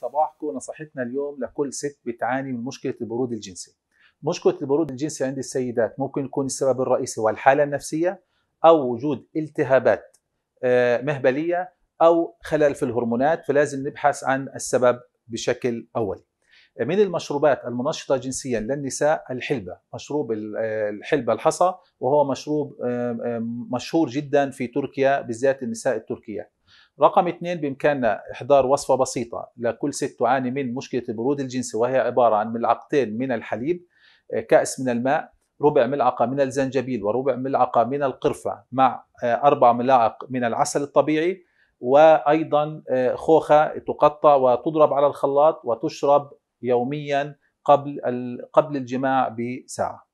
صباحكم نصحتنا اليوم لكل ست بتعاني من مشكله البرود الجنسي مشكله البرود الجنسي عند السيدات ممكن يكون السبب الرئيسي هو الحاله النفسيه او وجود التهابات آه، مهبليه او خلل في الهرمونات فلازم نبحث عن السبب بشكل اولي من المشروبات المنشطه جنسيا للنساء الحلبه، مشروب آه، الحلبه الحصى وهو مشروب مشهور جدا في تركيا بالذات النساء التركيات. رقم اثنين بإمكاننا إحضار وصفة بسيطة لكل ست تعاني من مشكلة البرود الجنسي وهي عبارة عن ملعقتين من الحليب آه، كأس من الماء ربع ملعقة من الزنجبيل وربع ملعقة من القرفة مع آه، أربع ملاعق من العسل الطبيعي وأيضا آه، خوخة تقطع وتضرب على الخلاط وتشرب يوميا قبل قبل الجماع بساعه